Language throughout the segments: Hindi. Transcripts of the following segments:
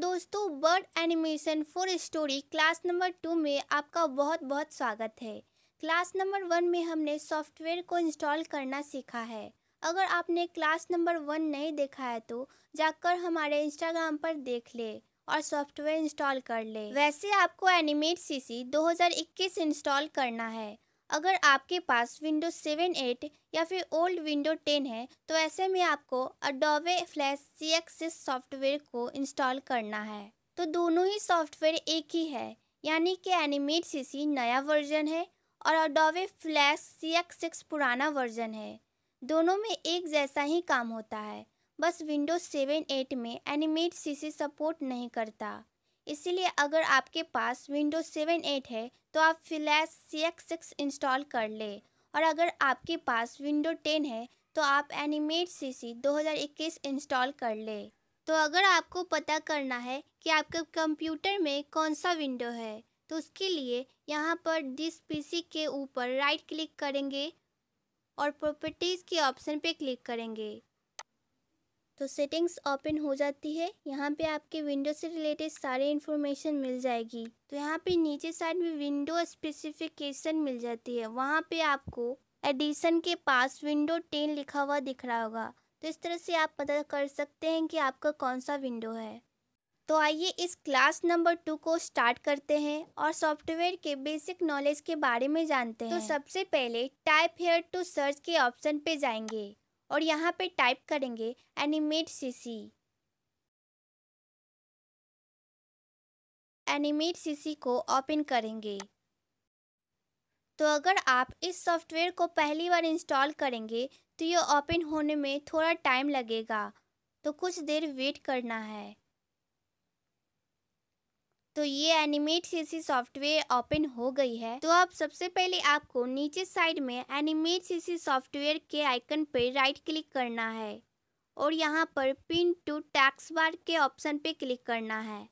दोस्तों bird animation for story class number two में आपका बहुत बहुत स्वागत है क्लास नंबर वन में हमने सॉफ्टवेयर को इंस्टॉल करना सीखा है अगर आपने क्लास नंबर वन नहीं देखा है तो जाकर हमारे इंस्टाग्राम पर देख ले और सॉफ्टवेयर इंस्टॉल कर ले वैसे आपको एनिमेट सीसी 2021 इंस्टॉल करना है अगर आपके पास विंडो सेवन एट या फिर ओल्ड विंडो टेन है तो ऐसे में आपको Adobe Flash C S six software को इंस्टॉल करना है तो दोनों ही सॉफ्टवेयर एक ही है यानी कि एनिमेट सीसी नया वर्जन है और Adobe Flash C S six पुराना वर्जन है दोनों में एक जैसा ही काम होता है बस विंडोज सेवन एट में एनिमेट सीसी सपोर्ट नहीं करता इसीलिए अगर आपके पास विंडोज सेवन एट है तो आप Flash C S six install कर ले और अगर आपके पास विंडो टेन है तो आप एनिमेट सी सी दो हज़ार इक्कीस इंस्टॉल कर ले तो अगर आपको पता करना है कि आपके कंप्यूटर में कौन सा विंडो है तो उसके लिए यहाँ पर दिस पीसी के ऊपर राइट क्लिक करेंगे और प्रॉपर्टीज़ के ऑप्शन पे क्लिक करेंगे तो सेटिंग्स ओपन हो जाती है यहाँ पे आपके विंडो से रिलेटेड सारे इन्फॉर्मेशन मिल जाएगी तो यहाँ पे नीचे साइड में विंडो स्पेसिफिकेशन मिल जाती है वहाँ पे आपको एडिशन के पास विंडो टेन लिखा हुआ दिख रहा होगा तो इस तरह से आप पता कर सकते हैं कि आपका कौन सा विंडो है तो आइए इस क्लास नंबर टू को स्टार्ट करते हैं और सॉफ्टवेयर के बेसिक नॉलेज के बारे में जानते तो हैं तो सबसे पहले टाइप हेयर टू सर्च के ऑप्शन पे जाएंगे और यहाँ पे टाइप करेंगे एनिमेट सीसी एनिमेट सीसी को ओपन करेंगे तो अगर आप इस सॉफ्टवेयर को पहली बार इंस्टॉल करेंगे तो ये ओपन होने में थोड़ा टाइम लगेगा तो कुछ देर वेट करना है तो ये एनिमेट सीसी सॉफ्टवेयर ओपन हो गई है तो अब सबसे पहले आपको नीचे साइड में एनिमेट सीसी सॉफ्टवेयर के आइकन पर राइट क्लिक करना है और यहाँ पर पिन टू टैक्स बार के ऑप्शन पे क्लिक करना है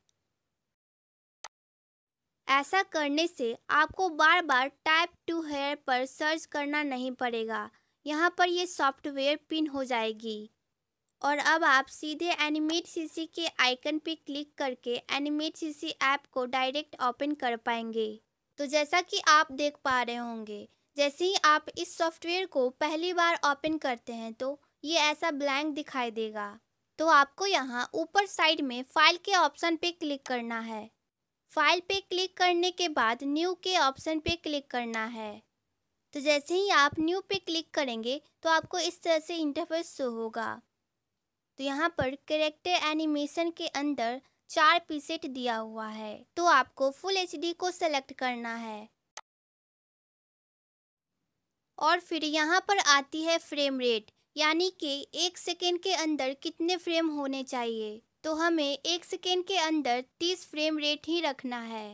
ऐसा करने से आपको बार बार टाइप टू हेयर पर सर्च करना नहीं पड़ेगा यहाँ पर यह सॉफ्टवेयर पिन हो जाएगी और अब आप सीधे एनिमेट सीसी के आइकन पर क्लिक करके एनिमेट सीसी ऐप को डायरेक्ट ओपन कर पाएंगे तो जैसा कि आप देख पा रहे होंगे जैसे ही आप इस सॉफ्टवेयर को पहली बार ओपन करते हैं तो ये ऐसा ब्लैंक दिखाई देगा तो आपको यहाँ ऊपर साइड में फाइल के ऑप्शन पे क्लिक करना है फाइल पे क्लिक करने के बाद न्यू के ऑप्शन पे क्लिक करना है तो जैसे ही आप न्यू पे क्लिक करेंगे तो आपको इस तरह से इंटरफेस शो होगा तो यहाँ पर करेक्टर एनिमेशन के अंदर चार पीसेट दिया हुआ है तो आपको फुल एच को सेलेक्ट करना है और फिर यहाँ पर आती है फ्रेम रेट यानी कि एक सेकेंड के अंदर कितने फ्रेम होने चाहिए तो हमें एक सेकेंड के अंदर तीस फ्रेम रेट ही रखना है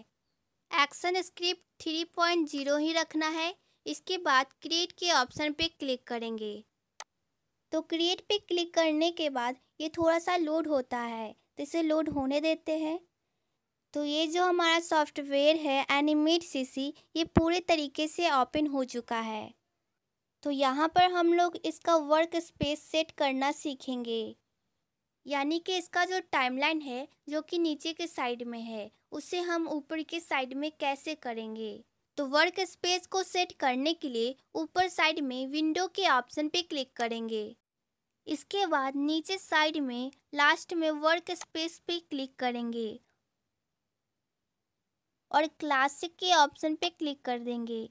action script three point zero ही रखना है इसके बाद क्रिएट के ऑप्शन पे क्लिक करेंगे तो क्रिएट पे क्लिक करने के बाद ये थोड़ा सा लोड होता है तो इसे लोड होने देते हैं तो ये जो हमारा सॉफ्टवेयर है एनिमेट सीसी ये पूरे तरीके से ओपन हो चुका है तो यहाँ पर हम लोग इसका वर्क स्पेस सेट करना सीखेंगे यानी कि इसका जो टाइमलाइन है जो कि नीचे के साइड में है उसे हम ऊपर के साइड में कैसे करेंगे तो वर्क स्पेस को सेट करने के लिए ऊपर साइड में विंडो के ऑप्शन पे क्लिक करेंगे इसके बाद नीचे साइड में लास्ट में वर्क स्पेस पे क्लिक करेंगे और क्लासिक के ऑप्शन पे क्लिक कर देंगे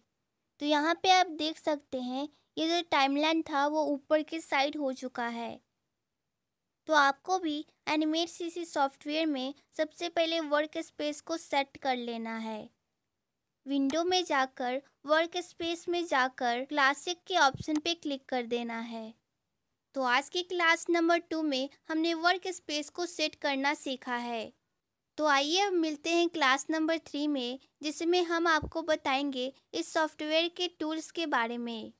तो यहाँ पे आप देख सकते हैं ये जो टाइमलाइन था वो ऊपर के साइड हो चुका है तो आपको भी एनिमेट सीसी सॉफ्टवेयर में सबसे पहले वर्क स्पेस को सेट कर लेना है विंडो में जाकर वर्क स्पेस में जाकर क्लासिक के ऑप्शन पे क्लिक कर देना है तो आज की क्लास नंबर टू में हमने वर्क स्पेस को सेट करना सीखा है तो आइए अब मिलते हैं क्लास नंबर थ्री में जिसमें हम आपको बताएंगे इस सॉफ्टवेयर के टूल्स के बारे में